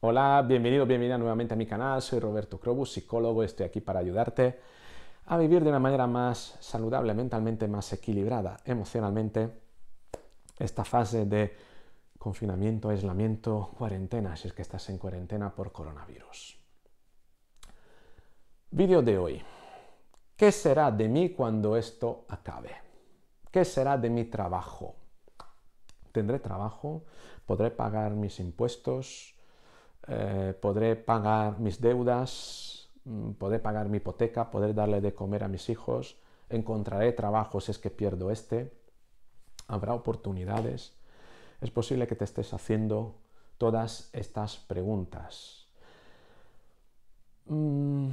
Hola, bienvenido, bienvenida nuevamente a mi canal. Soy Roberto Crobus, psicólogo. Estoy aquí para ayudarte a vivir de una manera más saludable, mentalmente más equilibrada, emocionalmente. Esta fase de confinamiento, aislamiento, cuarentena, si es que estás en cuarentena por coronavirus. Vídeo de hoy. ¿Qué será de mí cuando esto acabe? ¿Qué será de mi trabajo? ¿Tendré trabajo? ¿Podré pagar mis impuestos? Eh, podré pagar mis deudas, mm, podré pagar mi hipoteca, podré darle de comer a mis hijos, encontraré trabajo si es que pierdo este, habrá oportunidades. Es posible que te estés haciendo todas estas preguntas. Mm,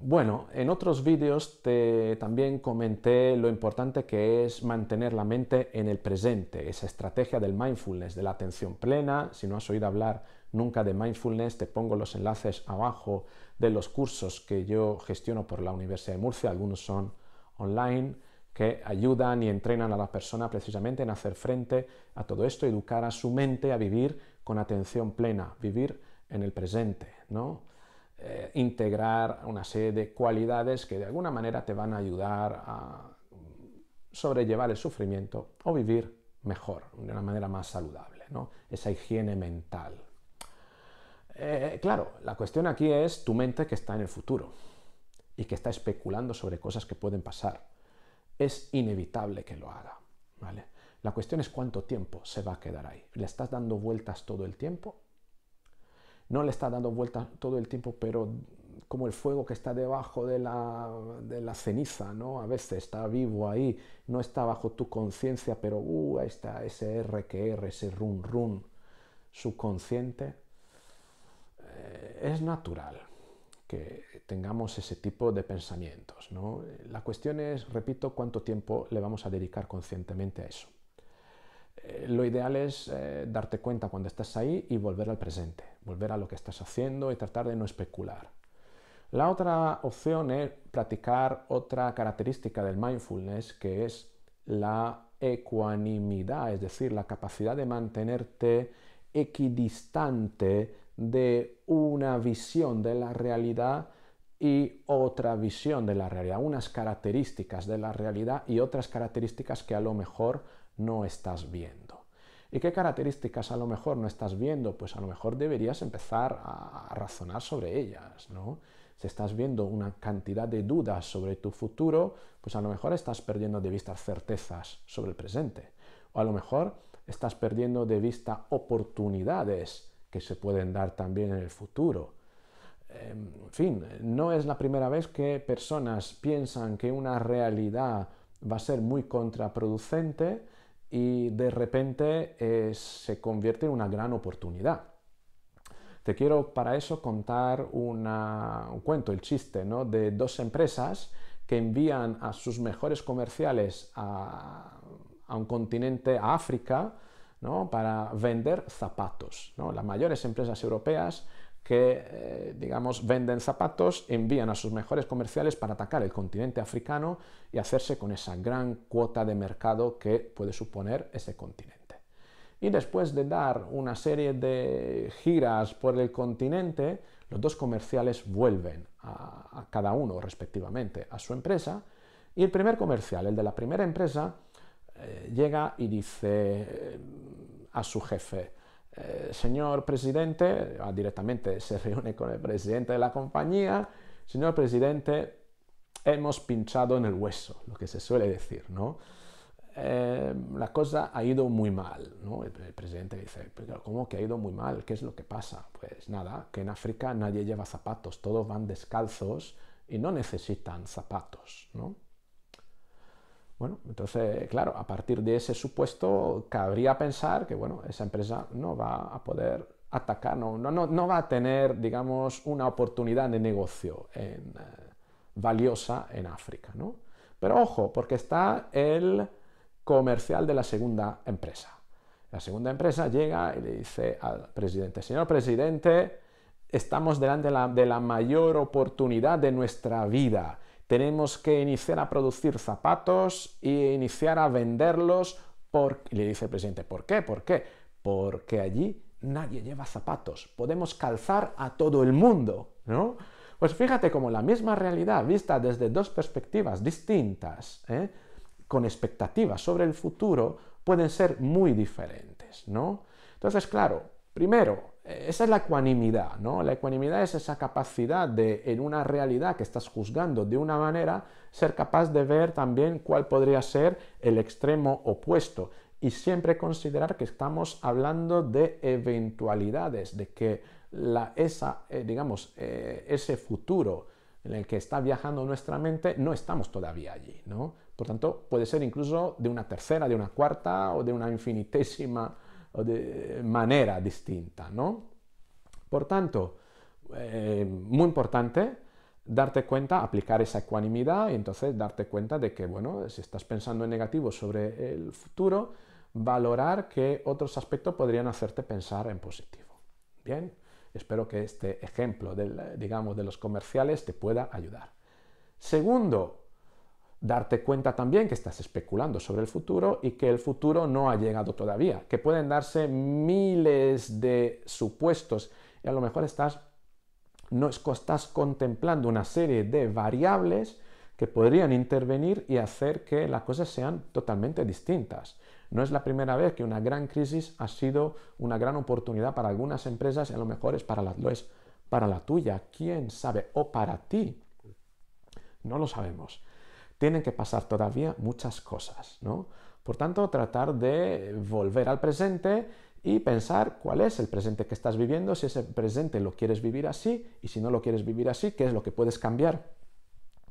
bueno, en otros vídeos te también comenté lo importante que es mantener la mente en el presente, esa estrategia del mindfulness, de la atención plena. Si no has oído hablar nunca de mindfulness. Te pongo los enlaces abajo de los cursos que yo gestiono por la Universidad de Murcia. Algunos son online que ayudan y entrenan a la persona precisamente en hacer frente a todo esto, educar a su mente a vivir con atención plena, vivir en el presente, ¿no? Eh, integrar una serie de cualidades que de alguna manera te van a ayudar a sobrellevar el sufrimiento o vivir mejor, de una manera más saludable, ¿no? Esa higiene mental. Eh, claro, la cuestión aquí es tu mente que está en el futuro y que está especulando sobre cosas que pueden pasar. Es inevitable que lo haga, ¿vale? La cuestión es cuánto tiempo se va a quedar ahí. ¿Le estás dando vueltas todo el tiempo? No le estás dando vueltas todo el tiempo, pero como el fuego que está debajo de la, ceniza, ¿no? A veces está vivo ahí, no está bajo tu conciencia, pero uh, ahí está ese R, ese run run subconsciente es natural que tengamos ese tipo de pensamientos. La cuestión es, repito, cuánto tiempo le vamos a dedicar conscientemente a eso. Eh, lo ideal es eh, darte cuenta cuando estás ahí y volver al presente, volver a lo que estás haciendo y tratar de no especular. La otra opción es practicar otra característica del mindfulness que es la ecuanimidad, es decir, la capacidad de mantenerte equidistante de una visión de la realidad y otra visión de la realidad, unas características de la realidad y otras características que a lo mejor no estás viendo. ¿Y qué características a lo mejor no estás viendo? Pues a lo mejor deberías empezar a, razonar sobre ellas, ¿no? Si estás viendo una cantidad de dudas sobre tu futuro, pues a lo mejor estás perdiendo de vista certezas sobre el presente. O a lo mejor estás perdiendo de vista oportunidades que se pueden dar también en el futuro. Em, en fin, no es la primera vez que personas piensan que una realidad va a ser muy contraproducente y de repente eh, se convierte en una gran oportunidad. Te quiero para eso contar un cuento, el chiste, de dos empresas que envían a sus mejores comerciales a un continente, a África, para vender zapatos. Las mayores empresas europeas que, eh, digamos, venden zapatos, envían a sus mejores comerciales para atacar el continente africano y hacerse con esa gran cuota de mercado que puede suponer ese continente. Y después de dar una serie de giras por el continente, los dos comerciales vuelven a cada uno respectivamente a su empresa y el primer comercial, el de la primera empresa, eh, llega y dice eh, a su jefe, eh, señor presidente, directamente se reúne con el presidente de la compañía, señor presidente, hemos pinchado en el hueso, lo que se suele decir, ¿no? la cosa ha ido muy mal, ¿no? El, el presidente dice, ¿Pero ¿cómo que ha ido muy mal? ¿Qué es lo que pasa? Pues nada, que en África nadie lleva zapatos, todos van descalzos y no necesitan zapatos, ¿no? Bueno, entonces, claro, a partir de ese supuesto, cabría pensar que, bueno, esa empresa no va a poder atacar, no, va a tener, digamos, una oportunidad de negocio eh, valiosa en África, ¿no? Pero ojo, porque está el comercial de la segunda empresa. La segunda empresa llega y le dice al presidente, señor presidente, estamos delante de la mayor oportunidad de nuestra vida tenemos que iniciar a producir zapatos e iniciar a venderlos. Por... le dice el presidente, ¿por qué? ¿Por qué? Porque allí nadie lleva zapatos, podemos calzar a todo el mundo, ¿no? Pues fíjate cómo la misma realidad vista desde dos perspectivas distintas, ¿eh? con expectativas sobre el futuro, pueden ser muy diferentes, ¿no? Entonces, claro, Primero, esa es la ecuanimidad, ¿no? La ecuanimidad es esa capacidad de, en una realidad que estás juzgando de una manera, ser capaz de ver también cuál podría ser el extremo opuesto y siempre considerar que estamos hablando de eventualidades, de que esa, eh, digamos, eh, ese futuro en el que está viajando nuestra mente, no estamos todavía allí, ¿no? Por tanto, puede ser incluso de una tercera, de una cuarta o de una infinitésima de manera distinta, ¿no? Por tanto, eh, muy importante darte cuenta, aplicar esa ecuanimidad y entonces darte cuenta de que, bueno, si estás pensando en negativo sobre el futuro, valorar qué otros aspectos podrían hacerte pensar en positivo. Bien, espero que este ejemplo, digamos, de los comerciales te pueda ayudar. Segundo, darte cuenta también que estás especulando sobre el futuro y que el futuro no ha llegado todavía, que pueden darse miles de supuestos y a lo mejor estás, estás contemplando una serie de variables que podrían intervenir y hacer que las cosas sean totalmente distintas. No es la primera vez que una gran crisis ha sido una gran oportunidad para algunas empresas y a lo mejor para es para la tuya, quién sabe, o para ti. No lo sabemos tienen que pasar todavía muchas cosas, ¿no? Por tanto, tratar de volver al presente y pensar cuál es el presente que estás viviendo, si ese presente lo quieres vivir así y si no lo quieres vivir así, qué es lo que puedes cambiar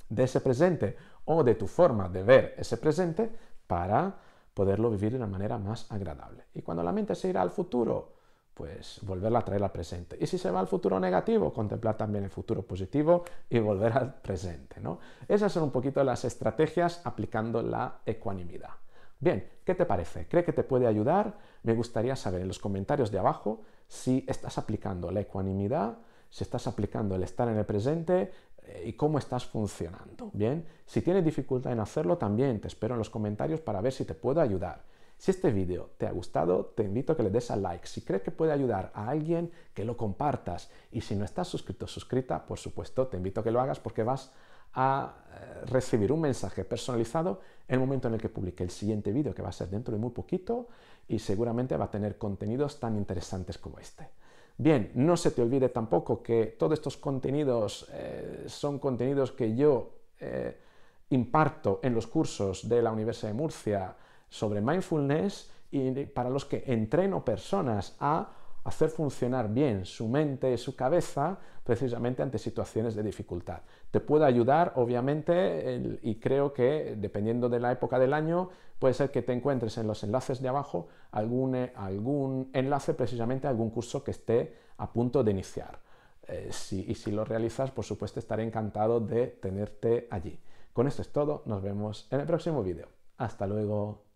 de ese presente o de tu forma de ver ese presente para poderlo vivir de una manera más agradable. Y cuando la mente se irá al futuro, pues volverla a traer al presente. Y si se va al futuro negativo, contemplar también el futuro positivo y volver al presente. ¿no? Esas son un poquito las estrategias aplicando la ecuanimidad. Bien, ¿qué te parece? ¿Cree que te puede ayudar? Me gustaría saber en los comentarios de abajo si estás aplicando la ecuanimidad, si estás aplicando el estar en el presente eh, y cómo estás funcionando. Bien, si tienes dificultad en hacerlo, también te espero en los comentarios para ver si te puedo ayudar. Si este vídeo te ha gustado, te invito a que le des a like. Si crees que puede ayudar a alguien, que lo compartas. Y si no estás suscrito, o suscrita, por supuesto, te invito a que lo hagas porque vas a eh, recibir un mensaje personalizado en el momento en el que publique el siguiente vídeo, que va a ser dentro de muy poquito y seguramente va a tener contenidos tan interesantes como este. Bien, no se te olvide tampoco que todos estos contenidos eh, son contenidos que yo eh, imparto en los cursos de la Universidad de Murcia, sobre mindfulness y para los que entreno personas a hacer funcionar bien su mente, su cabeza, precisamente ante situaciones de dificultad. Te puede ayudar, obviamente, y creo que dependiendo de la época del año, puede ser que te encuentres en los enlaces de abajo algún, eh, algún enlace precisamente a algún curso que esté a punto de iniciar. Eh, y si lo realizas, por supuesto, estaré encantado de tenerte allí. Con esto es todo, nos vemos en el próximo vídeo. Hasta luego.